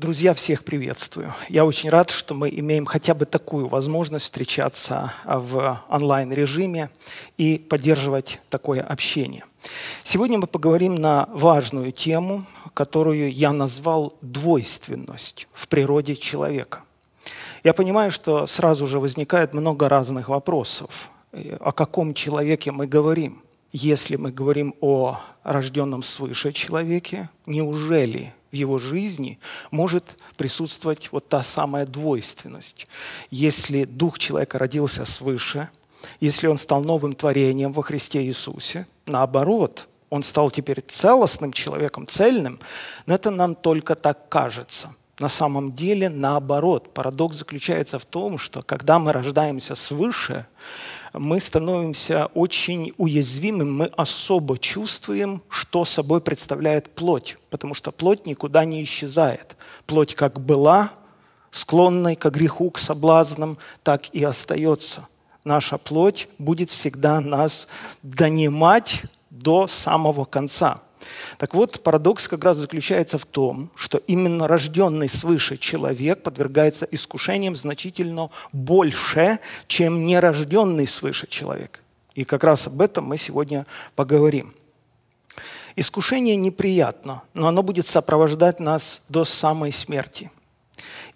Друзья, всех приветствую. Я очень рад, что мы имеем хотя бы такую возможность встречаться а, в онлайн-режиме и поддерживать такое общение. Сегодня мы поговорим на важную тему, которую я назвал «двойственность в природе человека». Я понимаю, что сразу же возникает много разных вопросов. Э, о каком человеке мы говорим – если мы говорим о рожденном свыше человеке, неужели в его жизни может присутствовать вот та самая двойственность? Если дух человека родился свыше, если он стал новым творением во Христе Иисусе, наоборот, он стал теперь целостным человеком, цельным, но это нам только так кажется. На самом деле, наоборот, парадокс заключается в том, что когда мы рождаемся свыше, мы становимся очень уязвимым, мы особо чувствуем, что собой представляет плоть, потому что плоть никуда не исчезает. Плоть как была склонной к греху, к соблазнам, так и остается. Наша плоть будет всегда нас донимать до самого конца – так вот, парадокс как раз заключается в том, что именно рожденный свыше человек подвергается искушениям значительно больше, чем нерожденный свыше человек. И как раз об этом мы сегодня поговорим. Искушение неприятно, но оно будет сопровождать нас до самой смерти –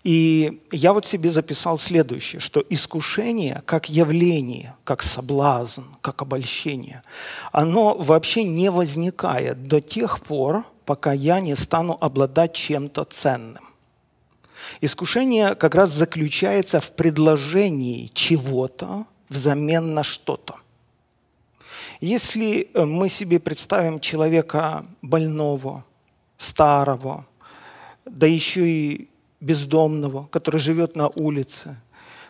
и я вот себе записал следующее, что искушение как явление, как соблазн, как обольщение, оно вообще не возникает до тех пор, пока я не стану обладать чем-то ценным. Искушение как раз заключается в предложении чего-то взамен на что-то. Если э, мы себе представим человека больного, старого, да еще и бездомного, который живет на улице,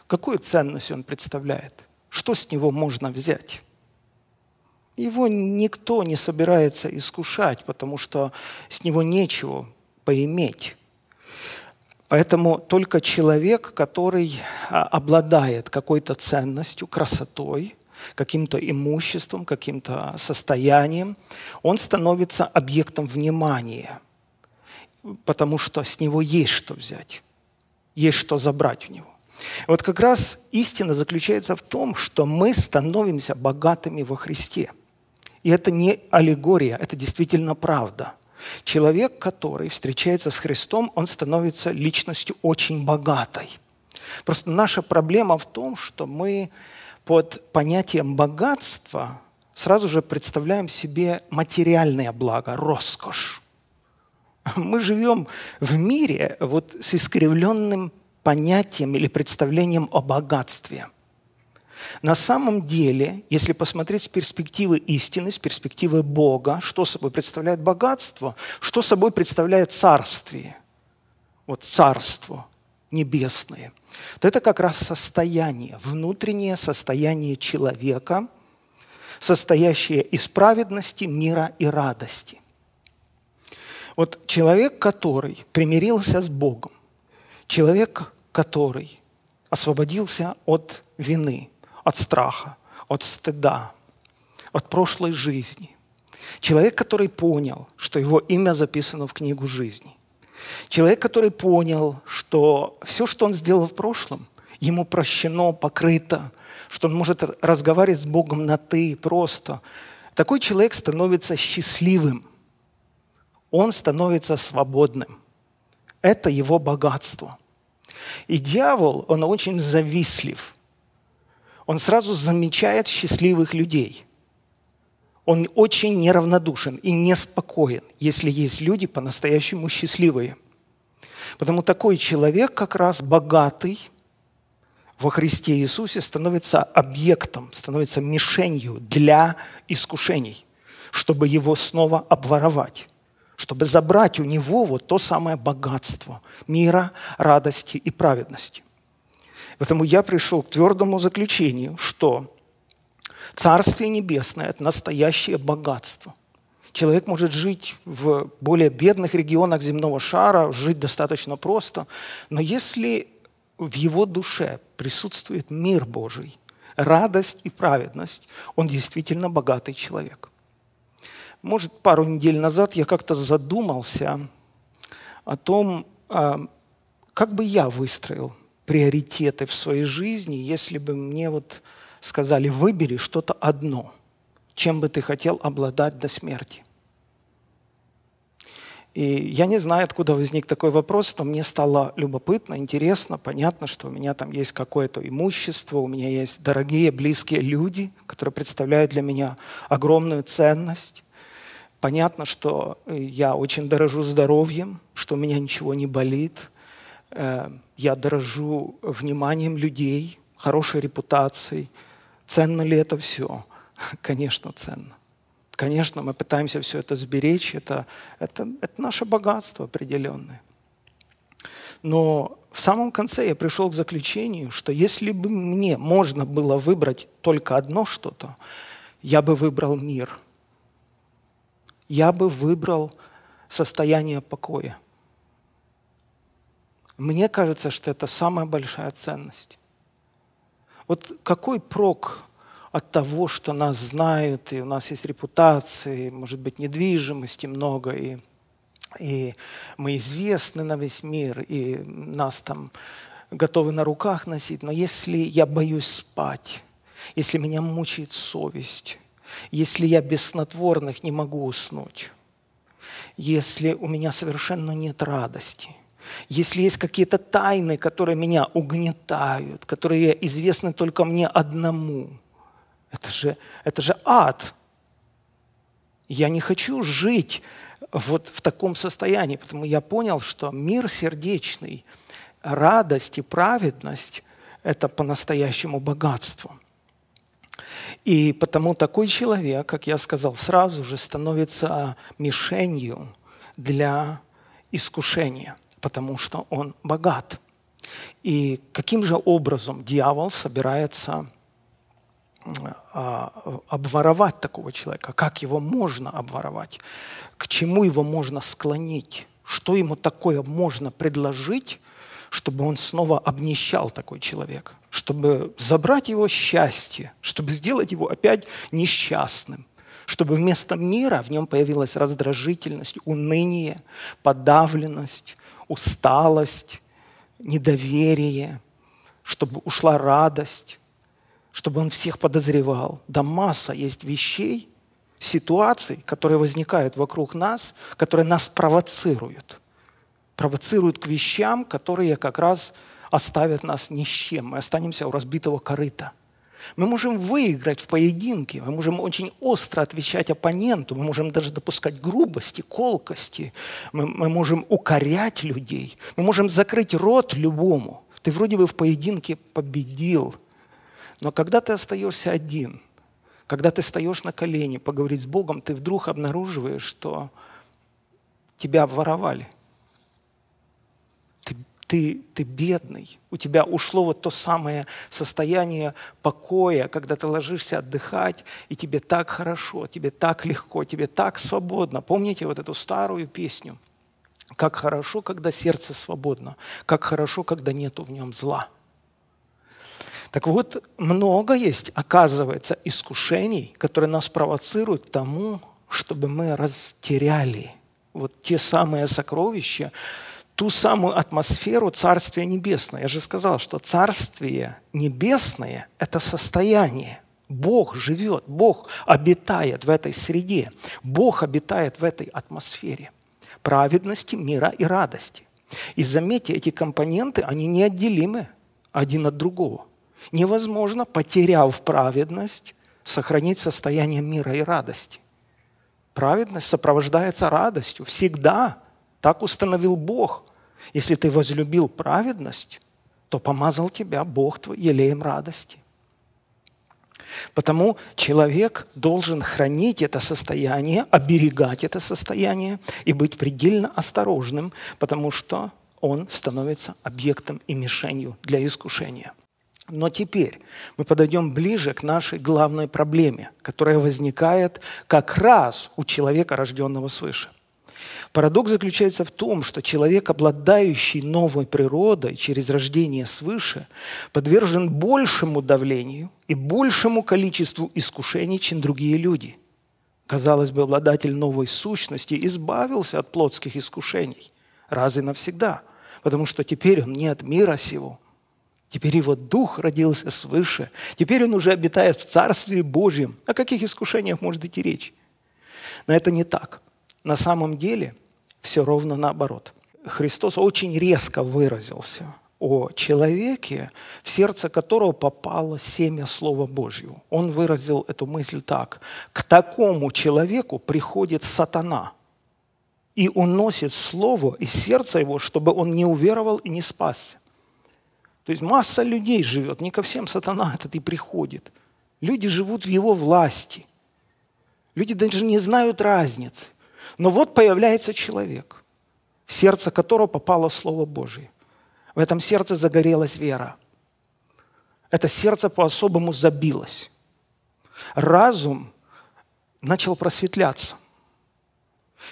какую ценность он представляет? Что с него можно взять? Его никто не собирается искушать, потому что с него нечего поиметь. Поэтому только человек, который а, обладает какой-то ценностью, красотой, каким-то имуществом, каким-то а, состоянием, он становится объектом внимания – потому что с него есть что взять, есть что забрать у него. Вот как раз истина заключается в том, что мы становимся богатыми во Христе. И это не аллегория, это действительно правда. Человек, который встречается с Христом, он становится личностью очень богатой. Просто наша проблема в том, что мы под понятием богатства сразу же представляем себе материальное благо, роскошь. Мы живем в мире вот с искривленным понятием или представлением о богатстве. На самом деле, если посмотреть с перспективы истины, с перспективы Бога, что собой представляет богатство, что собой представляет царствие, вот царство небесное, то это как раз состояние, внутреннее состояние человека, состоящее из праведности, мира и радости. Вот человек, который примирился с Богом, человек, который освободился от вины, от страха, от стыда, от прошлой жизни, человек, который понял, что его имя записано в книгу жизни, человек, который понял, что все, что он сделал в прошлом, ему прощено, покрыто, что он может разговаривать с Богом на «ты» просто. Такой человек становится счастливым – он становится свободным. Это его богатство. И дьявол, он очень завистлив. Он сразу замечает счастливых людей. Он очень неравнодушен и неспокоен, если есть люди по-настоящему счастливые. Потому такой человек как раз богатый во Христе Иисусе становится объектом, становится мишенью для искушений, чтобы его снова обворовать чтобы забрать у него вот то самое богатство мира, радости и праведности. Поэтому я пришел к твердому заключению, что Царствие Небесное – это настоящее богатство. Человек может жить в более бедных регионах земного шара, жить достаточно просто, но если в его душе присутствует мир Божий, радость и праведность, он действительно богатый человек. Может, пару недель назад я как-то задумался о том, а, как бы я выстроил приоритеты в своей жизни, если бы мне вот сказали, выбери что-то одно, чем бы ты хотел обладать до смерти. И я не знаю, откуда возник такой вопрос, но мне стало любопытно, интересно, понятно, что у меня там есть какое-то имущество, у меня есть дорогие, близкие люди, которые представляют для меня огромную ценность. Понятно, что э, я очень дорожу здоровьем, что у меня ничего не болит. Э, я дорожу вниманием людей, хорошей репутацией. Ценно ли это все? Конечно, ценно. Конечно, мы пытаемся все это сберечь, это, это, это наше богатство определенное. Но в самом конце я пришел к заключению, что если бы мне можно было выбрать только одно что-то, я бы выбрал мир – я бы выбрал состояние покоя. Мне кажется, что это самая большая ценность. Вот какой прок от того, что нас знают, и у нас есть репутация, может быть, недвижимости много, и, и мы известны на весь мир, и нас там готовы на руках носить. Но если я боюсь спать, если меня мучает совесть, если я без снотворных не могу уснуть, если у меня совершенно нет радости, если есть какие-то тайны, которые меня угнетают, которые известны только мне одному, это же, это же ад. Я не хочу жить вот в таком состоянии, потому я понял, что мир сердечный, радость и праведность – это по-настоящему богатство – и потому такой человек, как я сказал, сразу же становится мишенью для искушения, потому что он богат. И каким же образом дьявол собирается а, обворовать такого человека? Как его можно обворовать? К чему его можно склонить? Что ему такое можно предложить, чтобы он снова обнищал такой человек? чтобы забрать его счастье, чтобы сделать его опять несчастным, чтобы вместо мира в нем появилась раздражительность, уныние, подавленность, усталость, недоверие, чтобы ушла радость, чтобы он всех подозревал. Да масса есть вещей, ситуаций, которые возникают вокруг нас, которые нас провоцируют. Провоцируют к вещам, которые как раз оставят нас ни с чем. Мы останемся у разбитого корыта. Мы можем выиграть в поединке, мы можем очень остро отвечать оппоненту, мы можем даже допускать грубости, колкости, мы, мы можем укорять людей, мы можем закрыть рот любому. Ты вроде бы в поединке победил, но когда ты остаешься один, когда ты встаешь на колени поговорить с Богом, ты вдруг обнаруживаешь, что тебя обворовали – ты, ты бедный, у тебя ушло вот то самое состояние покоя, когда ты ложишься отдыхать, и тебе так хорошо, тебе так легко, тебе так свободно. Помните вот эту старую песню? Как хорошо, когда сердце свободно, как хорошо, когда нету в нем зла. Так вот, много есть, оказывается, искушений, которые нас провоцируют к тому, чтобы мы растеряли вот те самые сокровища, ту самую атмосферу Царствия Небесного. Я же сказал, что Царствие Небесное – это состояние. Бог живет, Бог обитает в этой среде, Бог обитает в этой атмосфере праведности, мира и радости. И заметьте, эти компоненты, они неотделимы один от другого. Невозможно, потеряв праведность, сохранить состояние мира и радости. Праведность сопровождается радостью всегда – так установил Бог. Если ты возлюбил праведность, то помазал тебя Бог твой елеем радости. Потому человек должен хранить это состояние, оберегать это состояние и быть предельно осторожным, потому что он становится объектом и мишенью для искушения. Но теперь мы подойдем ближе к нашей главной проблеме, которая возникает как раз у человека, рожденного свыше. Парадокс заключается в том, что человек, обладающий новой природой через рождение свыше, подвержен большему давлению и большему количеству искушений, чем другие люди. Казалось бы, обладатель новой сущности избавился от плотских искушений раз и навсегда, потому что теперь он не от мира сего – Теперь его дух родился свыше. Теперь он уже обитает в Царстве Божьем. О каких искушениях может идти речь? Но это не так. На самом деле все ровно наоборот. Христос очень резко выразился о человеке, в сердце которого попало семя Слова Божьего. Он выразил эту мысль так. К такому человеку приходит сатана, и уносит Слово из сердца его, чтобы он не уверовал и не спасся. То есть масса людей живет, не ко всем сатана этот и приходит. Люди живут в его власти. Люди даже не знают разницы. Но вот появляется человек, в сердце которого попало Слово Божие. В этом сердце загорелась вера. Это сердце по-особому забилось. Разум начал просветляться.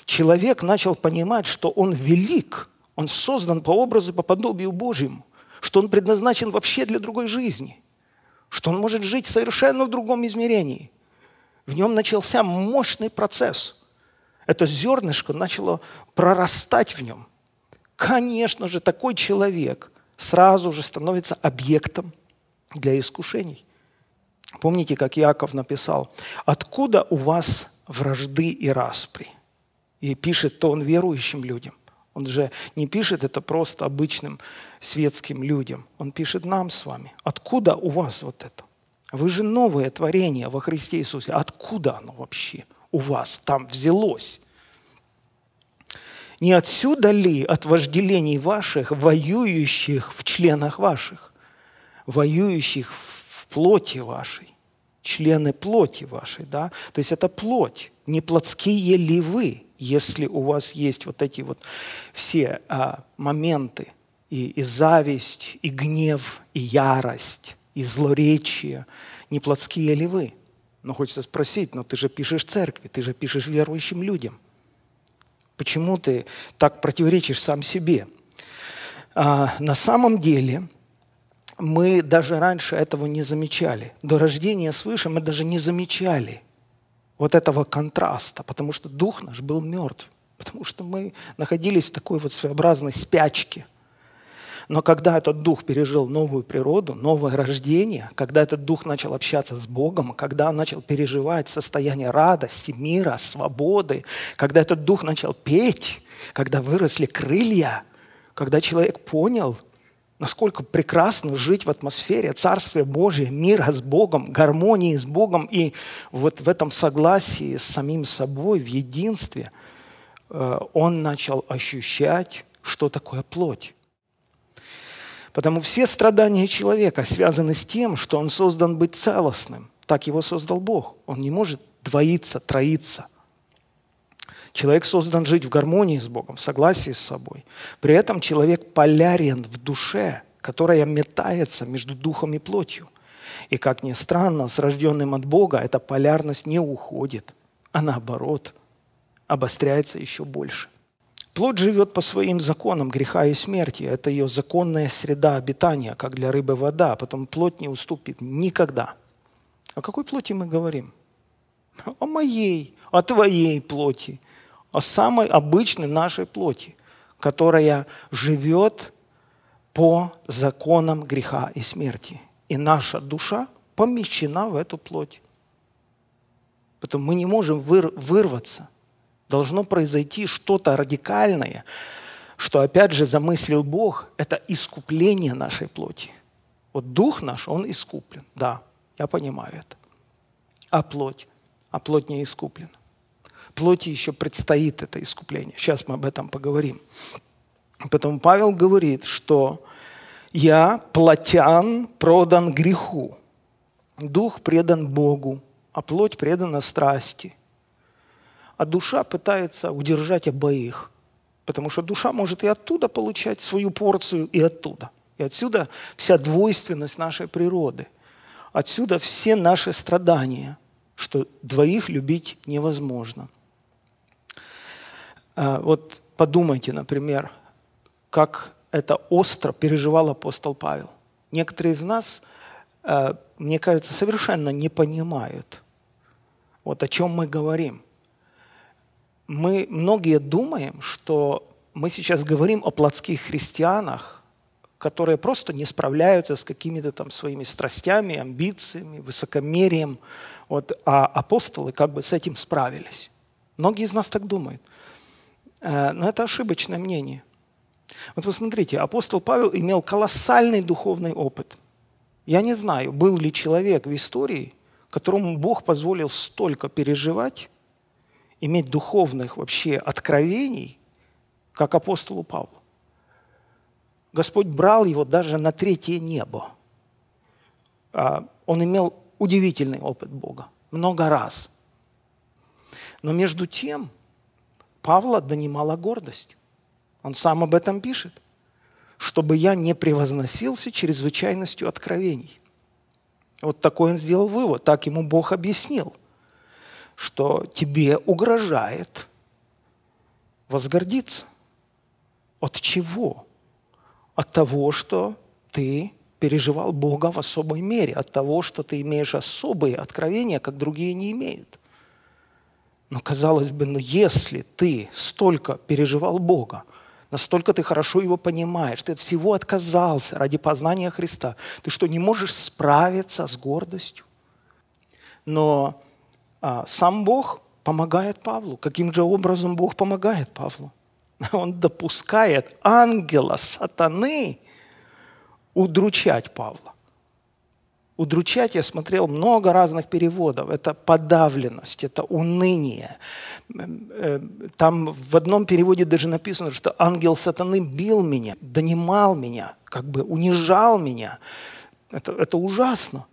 Человек начал понимать, что он велик, он создан по образу, и по подобию Божьему, что он предназначен вообще для другой жизни, что он может жить совершенно в другом измерении. В нем начался мощный процесс – это зернышко начало прорастать в нем. Конечно же, такой человек сразу же становится объектом для искушений. Помните, как Яков написал, «Откуда у вас вражды и распри?» И пишет то он верующим людям. Он же не пишет это просто обычным светским людям. Он пишет нам с вами. Откуда у вас вот это? Вы же новое творение во Христе Иисусе. Откуда оно вообще? у вас там взялось? Не отсюда ли от вожделений ваших, воюющих в членах ваших, воюющих в плоти вашей, члены плоти вашей, да? То есть это плоть, не плотские ли вы, если у вас есть вот эти вот все а, моменты, и, и зависть, и гнев, и ярость, и злоречие, не плотские ли вы? Но хочется спросить, но ты же пишешь церкви, ты же пишешь верующим людям. Почему ты так противоречишь сам себе? А, на самом деле мы даже раньше этого не замечали. До рождения свыше мы даже не замечали вот этого контраста, потому что дух наш был мертв, потому что мы находились в такой вот своеобразной спячке – но когда этот дух пережил новую природу, новое рождение, когда этот дух начал общаться с Богом, когда он начал переживать состояние радости, мира, свободы, когда этот дух начал петь, когда выросли крылья, когда человек понял, насколько прекрасно жить в атмосфере Царствия Божия, мира с Богом, гармонии с Богом и вот в этом согласии с самим собой, в единстве, э, он начал ощущать, что такое плоть. Потому все страдания человека связаны с тем, что он создан быть целостным. Так его создал Бог. Он не может двоиться, троиться. Человек создан жить в гармонии с Богом, в согласии с собой. При этом человек полярен в душе, которая метается между духом и плотью. И как ни странно, с рожденным от Бога эта полярность не уходит, а наоборот, обостряется еще больше. Плод живет по своим законам греха и смерти. Это ее законная среда обитания, как для рыбы вода. Потом плоть не уступит никогда. О какой плоти мы говорим? О моей, о твоей плоти, о самой обычной нашей плоти, которая живет по законам греха и смерти. И наша душа помещена в эту плоть. Поэтому мы не можем вырваться – Должно произойти что-то радикальное, что, опять же, замыслил Бог, это искупление нашей плоти. Вот дух наш, он искуплен, да, я понимаю это. А плоть? А плоть не искуплена. Плоти еще предстоит это искупление. Сейчас мы об этом поговорим. Потом Павел говорит, что «я, плотян, продан греху, дух предан Богу, а плоть предана страсти» а душа пытается удержать обоих. Потому что душа может и оттуда получать свою порцию, и оттуда. И отсюда вся двойственность нашей природы. Отсюда все наши страдания, что двоих любить невозможно. А, вот подумайте, например, как это остро переживал апостол Павел. Некоторые из нас, а, мне кажется, совершенно не понимают, вот о чем мы говорим – мы многие думаем, что мы сейчас говорим о плотских христианах, которые просто не справляются с какими-то там своими страстями, амбициями, высокомерием. Вот, а апостолы как бы с этим справились. Многие из нас так думают. Э, но это ошибочное мнение. Вот посмотрите, апостол Павел имел колоссальный духовный опыт. Я не знаю, был ли человек в истории, которому Бог позволил столько переживать, иметь духовных вообще откровений, как апостолу Павлу. Господь брал его даже на третье небо. А, он имел удивительный опыт Бога. Много раз. Но между тем Павла донимала гордость. Он сам об этом пишет. «Чтобы я не превозносился чрезвычайностью откровений». Вот такой он сделал вывод, так ему Бог объяснил – что тебе угрожает возгордиться. От чего? От того, что ты переживал Бога в особой мере, от того, что ты имеешь особые откровения, как другие не имеют. Но казалось бы, ну если ты столько переживал Бога, настолько ты хорошо его понимаешь, ты от всего отказался ради познания Христа, ты что, не можешь справиться с гордостью? Но а, сам Бог помогает Павлу. Каким же образом Бог помогает Павлу? Он допускает ангела сатаны удручать Павла. Удручать я смотрел много разных переводов. Это подавленность, это уныние. Э, там в одном переводе даже написано, что ангел сатаны бил меня, донимал меня, как бы унижал меня. Это, это ужасно.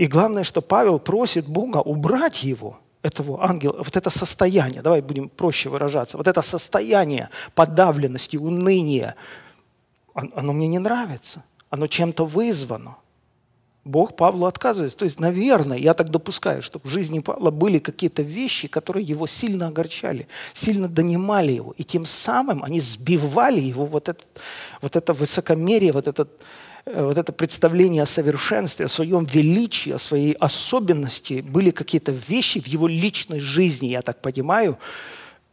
И главное, что Павел просит Бога убрать его, этого ангела, вот это состояние, давай будем проще выражаться, вот это состояние подавленности, уныния, оно мне не нравится, оно чем-то вызвано. Бог Павлу отказывается. То есть, наверное, я так допускаю, что в жизни Павла были какие-то вещи, которые его сильно огорчали, сильно донимали его. И тем самым они сбивали его вот это, вот это высокомерие, вот этот Э, вот это представление о совершенстве, о своем величии, о своей особенности были какие-то вещи в его личной жизни, я так понимаю,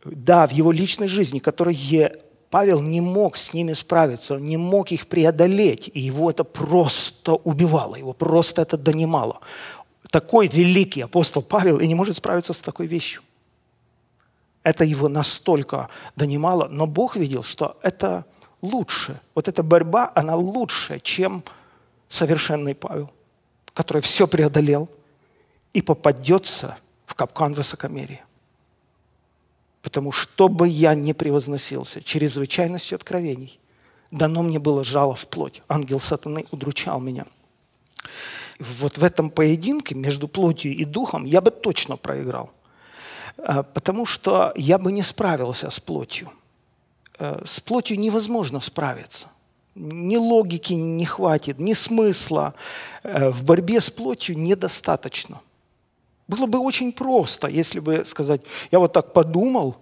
да, в его личной жизни, которые Павел не мог с ними справиться, он не мог их преодолеть, и его это просто убивало, его просто это донимало. Такой великий апостол Павел и не может справиться с такой вещью. Это его настолько донимало, но Бог видел, что это – лучше. Вот эта борьба, она лучше, чем совершенный Павел, который все преодолел и попадется в капкан высокомерия. Потому что бы я не превозносился чрезвычайностью откровений, дано мне было жало в плоть. Ангел сатаны удручал меня. Вот в этом поединке между плотью и духом я бы точно проиграл. А, потому что я бы не справился с плотью. Э, с плотью невозможно справиться. Ни логики не хватит, ни смысла. Э, в борьбе с плотью недостаточно. Было бы очень просто, если бы сказать, я вот так подумал,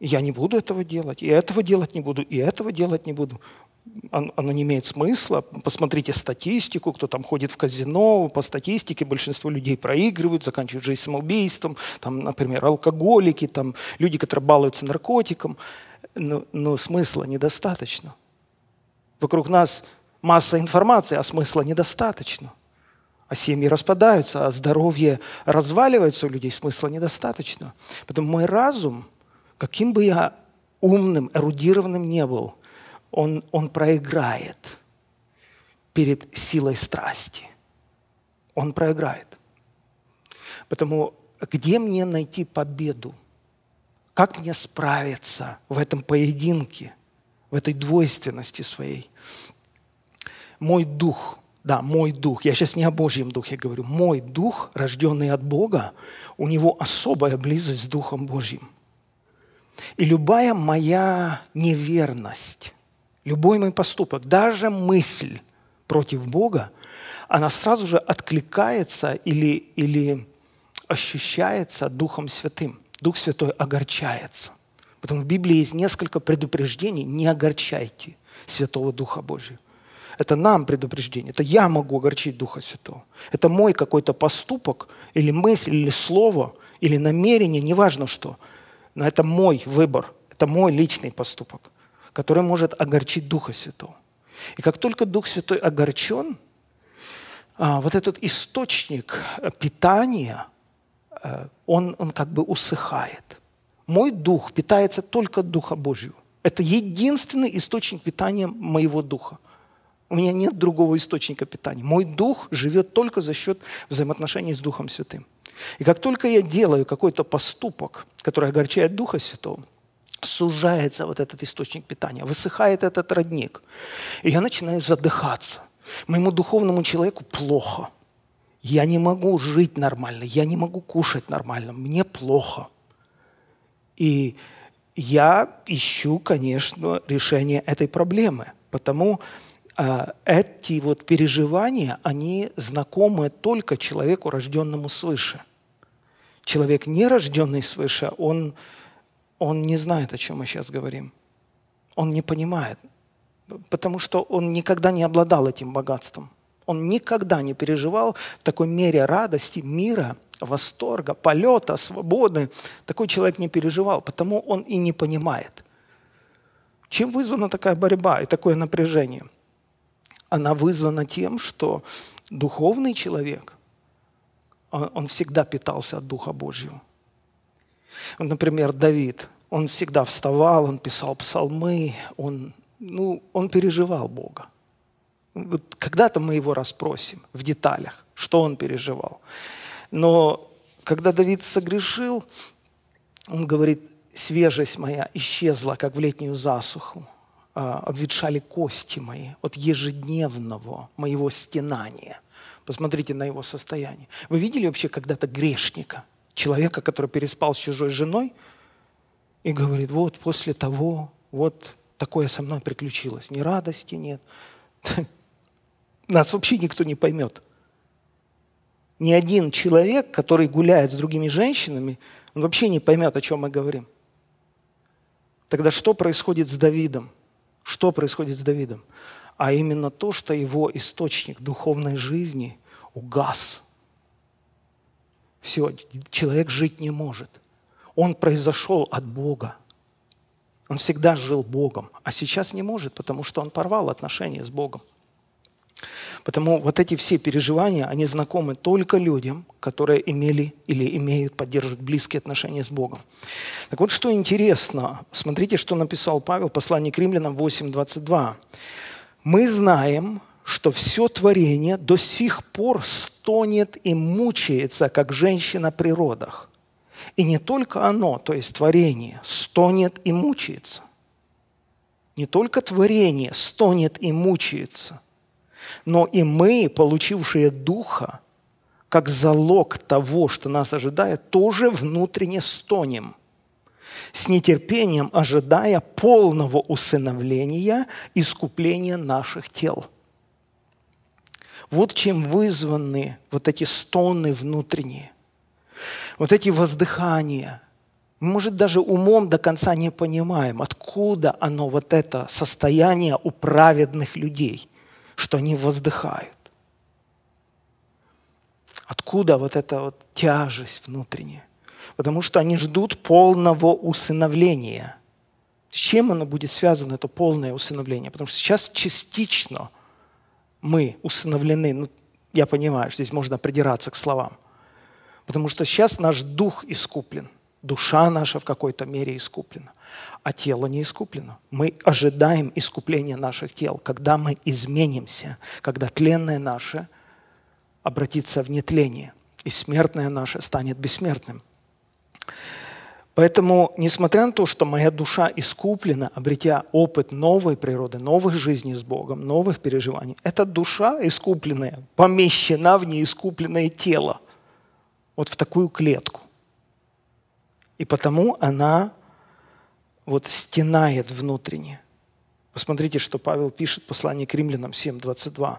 я не буду этого делать, и этого делать не буду, и этого делать не буду. Оно не имеет смысла. Посмотрите статистику, кто там ходит в казино, по статистике большинство людей проигрывают, заканчивают жизнь самоубийством, там, например, алкоголики, там, люди, которые балуются наркотиком ну, ну, смысла недостаточно. Вокруг нас масса информации, а смысла недостаточно. А семьи распадаются, а здоровье разваливается у людей, смысла недостаточно. Поэтому мой разум, каким бы я умным, эрудированным не был, он, он проиграет перед силой страсти. Он проиграет. Поэтому где мне найти победу? Как мне справиться в этом поединке, в этой двойственности своей? Мой дух, да, мой дух, я сейчас не о Божьем духе говорю, мой дух, рожденный от Бога, у него особая близость с Духом Божьим. И любая моя неверность, любой мой поступок, даже мысль против Бога, она сразу же откликается или, или ощущается Духом Святым. Дух Святой огорчается. Потому в Библии есть несколько предупреждений, не огорчайте Святого Духа Божьего. Это нам предупреждение. Это я могу огорчить Духа Святого. Это мой какой-то поступок, или мысль, или слово, или намерение, неважно что. Но это мой выбор, это мой личный поступок, который может огорчить Духа Святого. И как только Дух Святой огорчен, а, вот этот источник питания – Э, он, он как бы усыхает. Мой дух питается только Духа Божьего. Это единственный источник питания моего духа. У меня нет другого источника питания. Мой дух живет только за счет взаимоотношений с Духом Святым. И как только я делаю какой-то поступок, который огорчает Духа Святого, сужается вот этот источник питания, высыхает этот родник. И я начинаю задыхаться. Моему духовному человеку плохо – я не могу жить нормально, я не могу кушать нормально, мне плохо. И я ищу, конечно, решение этой проблемы. Потому э, эти вот переживания, они знакомы только человеку, рожденному свыше. Человек, не рожденный свыше, он, он не знает, о чем мы сейчас говорим. Он не понимает, потому что он никогда не обладал этим богатством. Он никогда не переживал такой мере радости, мира, восторга, полета, свободы. Такой человек не переживал, потому он и не понимает. Чем вызвана такая борьба и такое напряжение? Она вызвана тем, что духовный человек, он, он всегда питался от Духа Божьего. Например, Давид, он всегда вставал, он писал псалмы, он, ну, он переживал Бога. Вот когда-то мы его расспросим в деталях, что он переживал. Но когда Давид согрешил, он говорит, свежесть моя исчезла, как в летнюю засуху. А, обветшали кости мои от ежедневного моего стенания. Посмотрите на его состояние. Вы видели вообще когда-то грешника? Человека, который переспал с чужой женой и говорит, вот после того, вот такое со мной приключилось. Ни радости нет, нас вообще никто не поймет. Ни один человек, который гуляет с другими женщинами, он вообще не поймет, о чем мы говорим. Тогда что происходит с Давидом? Что происходит с Давидом? А именно то, что его источник духовной жизни угас. Все, человек жить не может. Он произошел от Бога. Он всегда жил Богом, а сейчас не может, потому что он порвал отношения с Богом. Потому вот эти все переживания, они знакомы только людям, которые имели или имеют, поддерживают близкие отношения с Богом. Так вот, что интересно, смотрите, что написал Павел, послание к римлянам 8.22. «Мы знаем, что все творение до сих пор стонет и мучается, как женщина при родах. И не только оно, то есть творение, стонет и мучается. Не только творение стонет и мучается – но и мы, получившие Духа, как залог того, что нас ожидает, тоже внутренне стонем, с нетерпением ожидая полного усыновления, искупления наших тел. Вот чем вызваны вот эти стоны внутренние, вот эти воздыхания. Мы, может, даже умом до конца не понимаем, откуда оно, вот это состояние у праведных людей – что они воздыхают. Откуда вот эта вот тяжесть внутренняя? Потому что они ждут полного усыновления. С чем оно будет связано, это полное усыновление? Потому что сейчас частично мы усыновлены. Ну, я понимаю, что здесь можно придираться к словам. Потому что сейчас наш дух искуплен. Душа наша в какой-то мере искуплена а тело не искуплено. Мы ожидаем искупления наших тел, когда мы изменимся, когда тленное наше обратится в нетление, и смертное наше станет бессмертным. Поэтому, несмотря на то, что моя душа искуплена, обретя опыт новой природы, новых жизней с Богом, новых переживаний, эта душа искупленная помещена в неискупленное тело, вот в такую клетку. И потому она вот стенает внутренне. Посмотрите, что Павел пишет в послании к римлянам 7.22.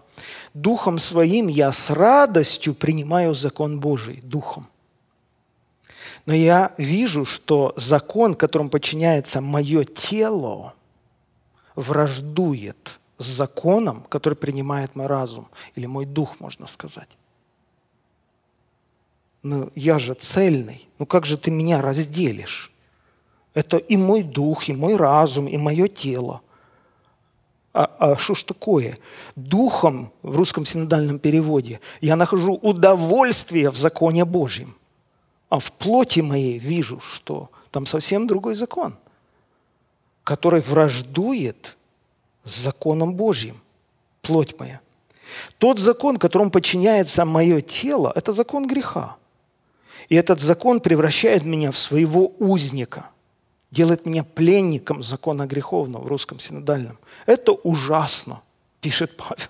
«Духом своим я с радостью принимаю закон Божий, духом. Но я вижу, что закон, которым подчиняется мое тело, враждует с законом, который принимает мой разум, или мой дух, можно сказать. Ну я же цельный, ну как же ты меня разделишь? Это и мой дух, и мой разум, и мое тело. А, а что а ж такое? Духом в русском синодальном переводе я нахожу удовольствие в законе Божьем. А в плоти моей вижу, что там совсем другой закон, который враждует с законом Божьим, плоть моя. Тот закон, которому подчиняется мое тело, это закон греха. И этот закон превращает меня в своего узника – делает меня пленником закона греховного в русском синодальном. Это ужасно, пишет Павел.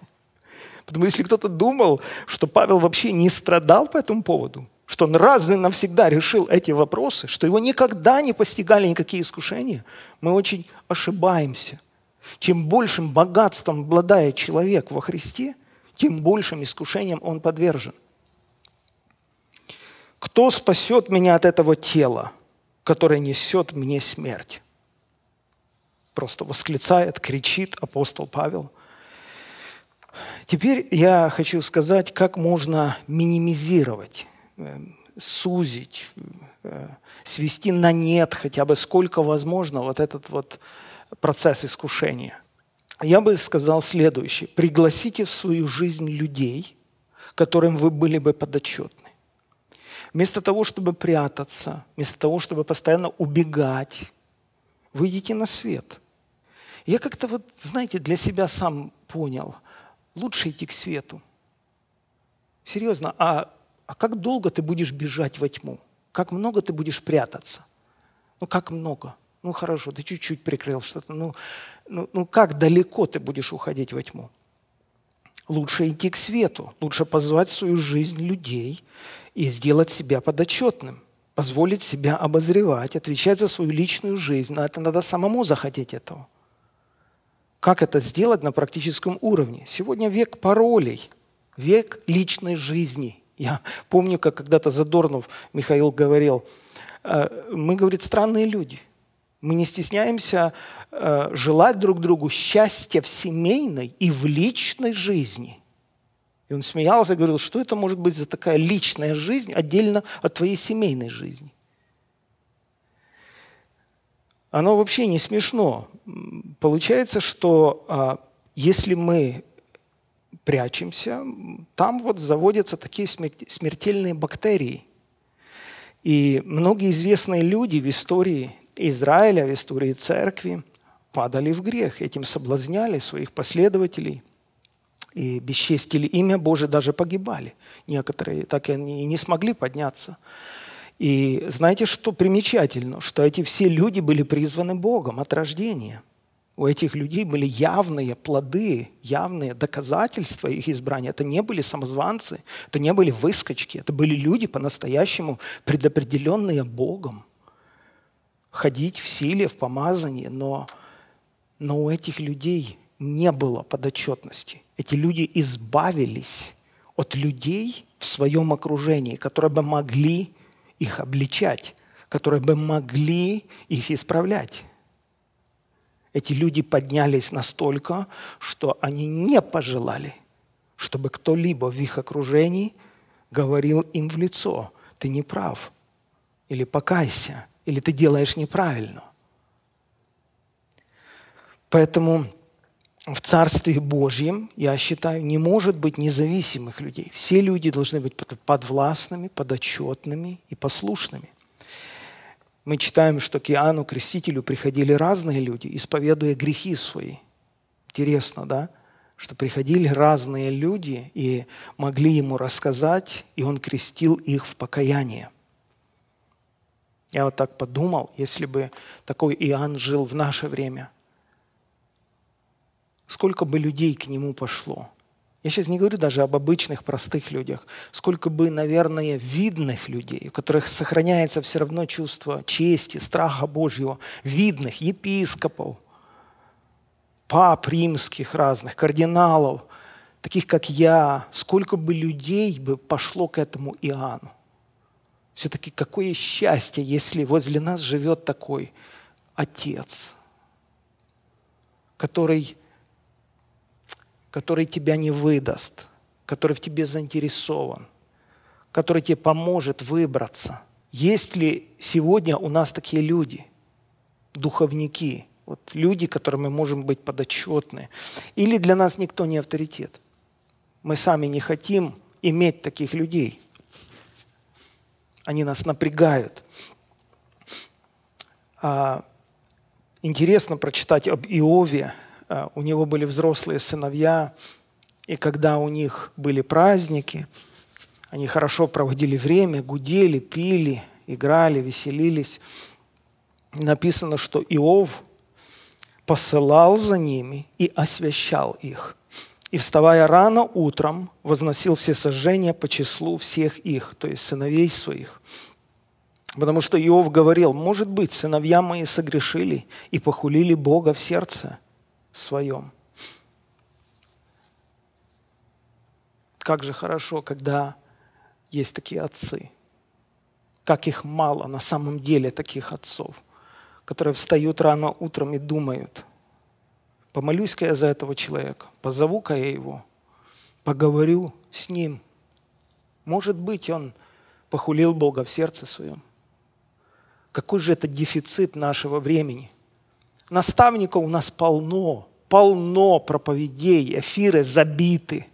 Потому если кто-то думал, что Павел вообще не страдал по этому поводу, что он раз и навсегда решил эти вопросы, что его никогда не постигали никакие искушения, мы очень ошибаемся. Чем большим богатством обладает человек во Христе, тем большим искушением он подвержен. Кто спасет меня от этого тела? которая несет мне смерть. Просто восклицает, кричит апостол Павел. Теперь я хочу сказать, как можно минимизировать, э, сузить, э, свести на нет хотя бы сколько возможно вот этот вот процесс искушения. Я бы сказал следующее. Пригласите в свою жизнь людей, которым вы были бы подотчетны. Вместо того, чтобы прятаться, вместо того, чтобы постоянно убегать, выйдите на свет. Я как-то вот, знаете, для себя сам понял, лучше идти к свету. Серьезно, а, а как долго ты будешь бежать во тьму? Как много ты будешь прятаться? Ну, как много? Ну, хорошо, ты чуть-чуть прикрыл что-то. Ну, ну, ну, как далеко ты будешь уходить во тьму? Лучше идти к свету, лучше позвать в свою жизнь людей и сделать себя подотчетным, позволить себя обозревать, отвечать за свою личную жизнь. Но это надо самому захотеть этого. Как это сделать на практическом уровне? Сегодня век паролей, век личной жизни. Я помню, как когда-то Задорнов Михаил говорил, э, мы, говорит, странные люди. Мы не стесняемся э, желать друг другу счастья в семейной и в личной жизни – и он смеялся и говорил, что это может быть за такая личная жизнь отдельно от твоей семейной жизни. Оно вообще не смешно. Получается, что а, если мы прячемся, там вот заводятся такие смертельные бактерии. И многие известные люди в истории Израиля, в истории церкви падали в грех, этим соблазняли своих последователей и бесчестили имя Божие, даже погибали. Некоторые так и не не смогли подняться. И знаете, что примечательно? Что эти все люди были призваны Богом от рождения. У этих людей были явные плоды, явные доказательства их избрания. Это не были самозванцы, это не были выскочки, это были люди по-настоящему предопределенные Богом. Ходить в силе, в помазании, но, но у этих людей не было подотчетности – эти люди избавились от людей в своем окружении, которые бы могли их обличать, которые бы могли их исправлять. Эти люди поднялись настолько, что они не пожелали, чтобы кто-либо в их окружении говорил им в лицо, ты не прав, или покайся, или ты делаешь неправильно. Поэтому в Царстве Божьем, я считаю, не может быть независимых людей. Все люди должны быть подвластными, подотчетными и послушными. Мы читаем, что к Иоанну Крестителю приходили разные люди, исповедуя грехи свои. Интересно, да? Что приходили разные люди и могли ему рассказать, и он крестил их в покаяние. Я вот так подумал, если бы такой Иоанн жил в наше время – сколько бы людей к нему пошло. Я сейчас не говорю даже об обычных, простых людях. Сколько бы, наверное, видных людей, у которых сохраняется все равно чувство чести, страха Божьего, видных епископов, пап римских разных, кардиналов, таких как я, сколько бы людей бы пошло к этому Иоанну. Все-таки какое счастье, если возле нас живет такой отец, который который тебя не выдаст, который в тебе заинтересован, который тебе поможет выбраться. Есть ли сегодня у нас такие люди, духовники, вот люди, которым мы можем быть подотчетны? Или для нас никто не авторитет? Мы сами не хотим иметь таких людей. Они нас напрягают. А, интересно прочитать об Иове, Э, у него были взрослые сыновья, и когда у них были праздники, они хорошо проводили время, гудели, пили, играли, веселились. Написано, что Иов посылал за ними и освящал их. И вставая рано утром, возносил все сожжения по числу всех их, то есть сыновей своих. Потому что Иов говорил, может быть, сыновья мои согрешили и похулили Бога в сердце – своем. Как же хорошо, когда есть такие отцы. Как их мало на самом деле таких отцов, которые встают рано утром и думают, помолюсь-ка я за этого человека, позову-ка я его, поговорю с ним. Может быть, он похулил Бога в сердце своем. Какой же это дефицит нашего времени? Наставников у нас полно полно проповедей, эфиры забиты.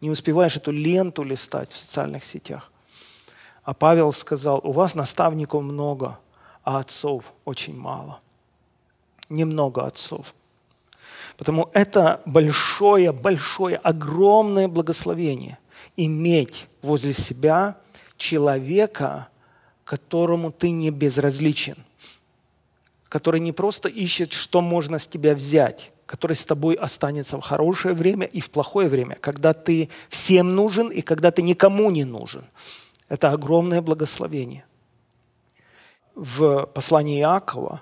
Не успеваешь эту ленту листать в социальных сетях. А Павел сказал, у вас наставников много, а отцов очень мало. Немного отцов. Потому это большое, большое, огромное благословение иметь возле себя человека, которому ты не безразличен, который не просто ищет, что можно с тебя взять, который с тобой останется в хорошее время и в плохое время, когда ты всем нужен и когда ты никому не нужен. Это огромное благословение. В послании Иакова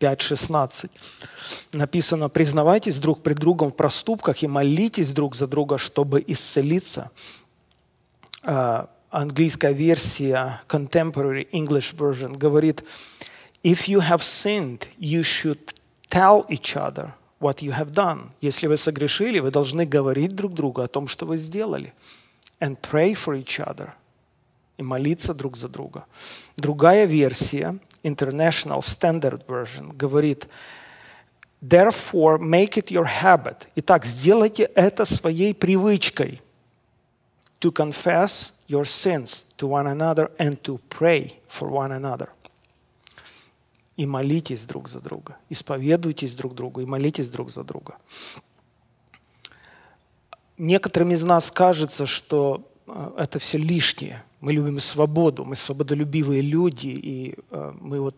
5.16 написано «Признавайтесь друг при другом в проступках и молитесь друг за друга, чтобы исцелиться». А, английская версия Contemporary English Version говорит «If you have sinned, you should tell each other what you have done. Если вы согрешили, вы должны говорить друг другу о том, что вы сделали. And pray for each other. И молиться друг за друга. Другая версия, International Standard Version, говорит, Therefore, make it your habit. Итак, сделайте это своей привычкой. To confess your sins to one another and to pray for one another и молитесь друг за друга, исповедуйтесь друг другу и молитесь друг за друга. Некоторым из нас кажется, что э, это все лишнее. Мы любим свободу, мы свободолюбивые люди, и э, мы вот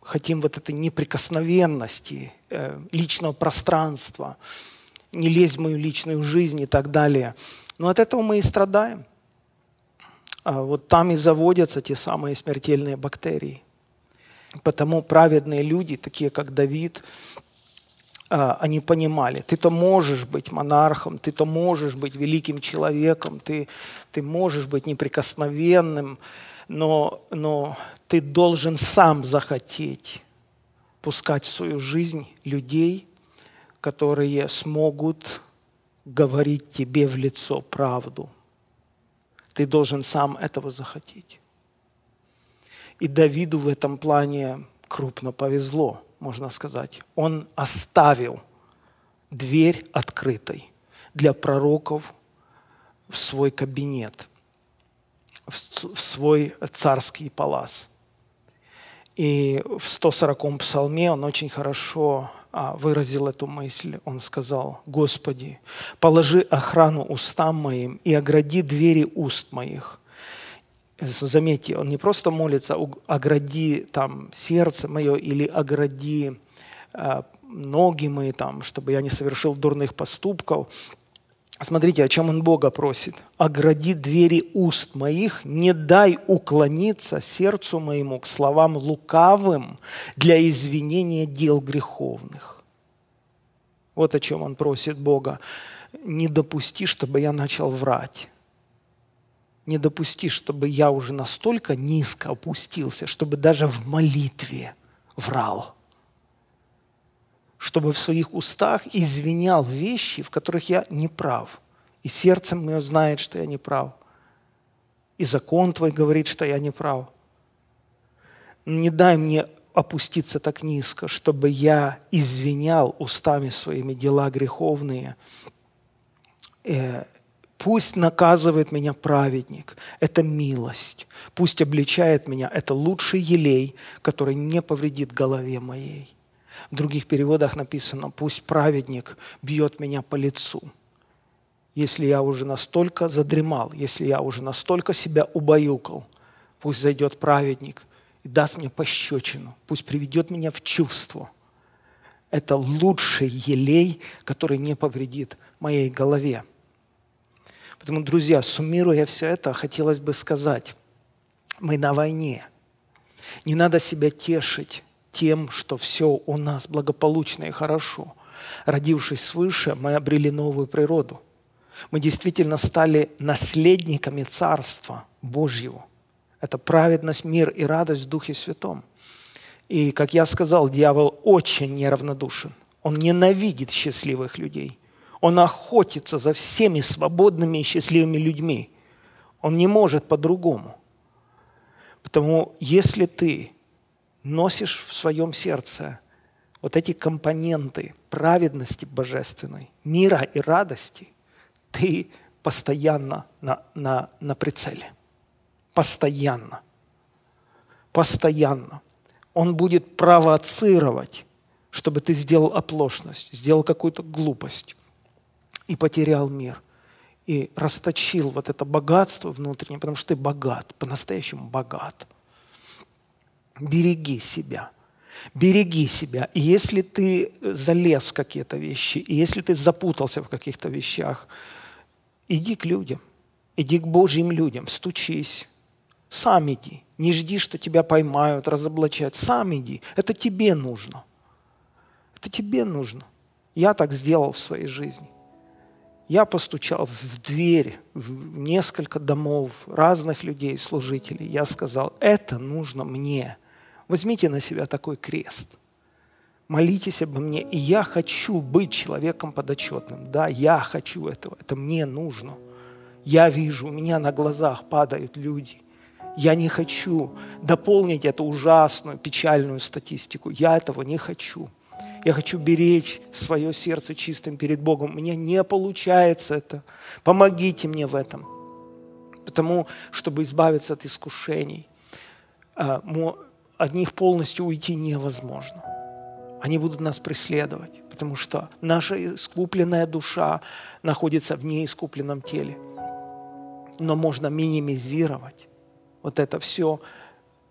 хотим вот этой неприкосновенности, э, личного пространства, не лезть в мою личную жизнь и так далее. Но от этого мы и страдаем. А вот там и заводятся те самые смертельные бактерии. Потому праведные люди, такие как Давид, а, они понимали, ты-то можешь быть монархом, ты-то можешь быть великим человеком, ты, ты можешь быть неприкосновенным, но, но ты должен сам захотеть пускать в свою жизнь людей, которые смогут говорить тебе в лицо правду. Ты должен сам этого захотеть. И Давиду в этом плане крупно повезло, можно сказать. Он оставил дверь открытой для пророков в свой кабинет, в свой царский палас. И в 140-м псалме он очень хорошо а, выразил эту мысль. Он сказал, «Господи, положи охрану устам моим и огради двери уст моих» заметьте, он не просто молится, огради там сердце мое или огради а, ноги мои, там, чтобы я не совершил дурных поступков. Смотрите, о чем он Бога просит. «Огради двери уст моих, не дай уклониться сердцу моему к словам лукавым для извинения дел греховных». Вот о чем он просит Бога. «Не допусти, чтобы я начал врать» не допусти, чтобы я уже настолько низко опустился, чтобы даже в молитве врал, чтобы в своих устах извинял вещи, в которых я не прав. И сердцем мое знает, что я не прав. И закон твой говорит, что я не прав. Не дай мне опуститься так низко, чтобы я извинял устами своими дела греховные, э, Пусть наказывает меня праведник, это милость. Пусть обличает меня, это лучший елей, который не повредит голове моей. В других переводах написано, пусть праведник бьет меня по лицу. Если я уже настолько задремал, если я уже настолько себя убаюкал, пусть зайдет праведник и даст мне пощечину, пусть приведет меня в чувство. Это лучший елей, который не повредит моей голове. Поэтому, друзья, суммируя все это, хотелось бы сказать, мы на войне. Не надо себя тешить тем, что все у нас благополучно и хорошо. Родившись свыше, мы обрели новую природу. Мы действительно стали наследниками Царства Божьего. Это праведность, мир и радость в Духе Святом. И, как я сказал, дьявол очень неравнодушен. Он ненавидит счастливых людей – он охотится за всеми свободными и счастливыми людьми. Он не может по-другому. Потому если ты носишь в своем сердце вот эти компоненты праведности божественной, мира и радости, ты постоянно на, на, на прицеле. Постоянно. Постоянно. Он будет провоцировать, чтобы ты сделал оплошность, сделал какую-то глупость и потерял мир. И расточил вот это богатство внутреннее, потому что ты богат, по-настоящему богат. Береги себя. Береги себя. И если ты залез в какие-то вещи, и если ты запутался в каких-то вещах, иди к людям, иди к Божьим людям, стучись, сам иди. Не жди, что тебя поймают, разоблачают. Сам иди. Это тебе нужно. Это тебе нужно. Я так сделал в своей жизни. Я постучал в дверь в несколько домов разных людей, служителей. Я сказал, это нужно мне. Возьмите на себя такой крест. Молитесь обо мне. И я хочу быть человеком подотчетным. Да, я хочу этого. Это мне нужно. Я вижу, у меня на глазах падают люди. Я не хочу дополнить эту ужасную, печальную статистику. Я этого не хочу я хочу беречь свое сердце чистым перед Богом. У меня не получается это. Помогите мне в этом. Потому, чтобы избавиться от искушений, а, от них полностью уйти невозможно. Они будут нас преследовать, потому что наша искупленная душа находится в неискупленном теле. Но можно минимизировать вот это все,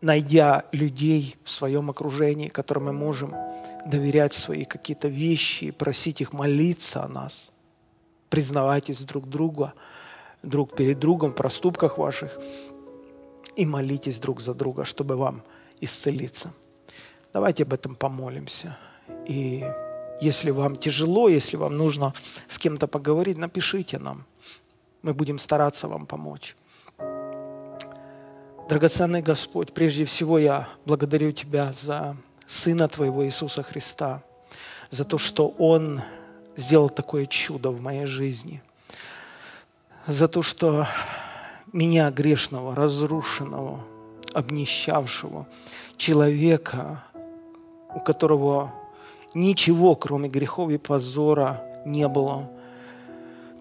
найдя людей в своем окружении, которым мы можем доверять свои какие-то вещи и просить их молиться о нас. Признавайтесь друг друга, друг перед другом в проступках ваших и молитесь друг за друга, чтобы вам исцелиться. Давайте об этом помолимся. И если вам тяжело, если вам нужно с кем-то поговорить, напишите нам. Мы будем стараться вам помочь. Драгоценный Господь, прежде всего я благодарю Тебя за Сына Твоего Иисуса Христа, за то, что Он сделал такое чудо в моей жизни, за то, что меня грешного, разрушенного, обнищавшего, человека, у которого ничего, кроме грехов и позора, не было.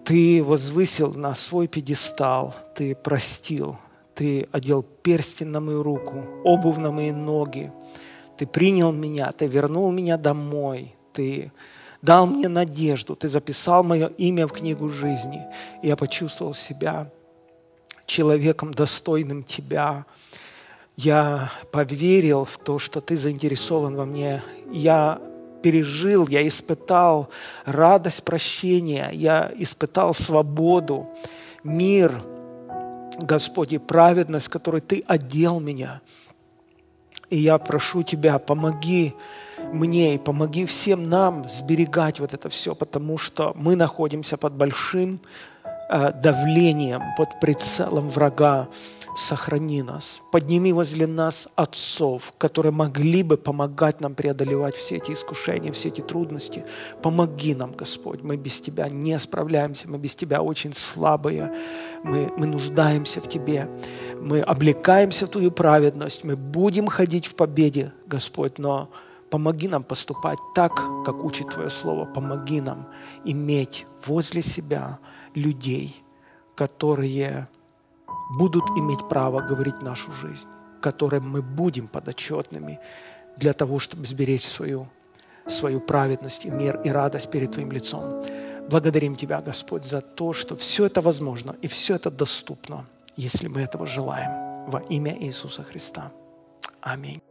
Ты возвысил на свой пьедестал, ты простил, ты одел перстень на мою руку, обувь на мои ноги. Ты принял меня, ты вернул меня домой. Ты дал мне надежду, ты записал мое имя в книгу жизни. И я почувствовал себя человеком, достойным тебя. Я поверил в то, что ты заинтересован во мне. Я пережил, я испытал радость прощения, я испытал свободу, мир – Господи, праведность, которой Ты одел меня. И я прошу Тебя, помоги мне и помоги всем нам сберегать вот это все, потому что мы находимся под большим э, давлением, под прицелом врага сохрани нас, подними возле нас отцов, которые могли бы помогать нам преодолевать все эти искушения, все эти трудности. Помоги нам, Господь, мы без Тебя не справляемся, мы без Тебя очень слабые, мы, мы нуждаемся в Тебе, мы облекаемся в Твою праведность, мы будем ходить в победе, Господь, но помоги нам поступать так, как учит Твое Слово, помоги нам иметь возле себя людей, которые будут иметь право говорить нашу жизнь, которой мы будем подотчетными для того, чтобы сберечь свою, свою праведность и мир и радость перед Твоим лицом. Благодарим Тебя, Господь, за то, что все это возможно и все это доступно, если мы этого желаем. Во имя Иисуса Христа. Аминь.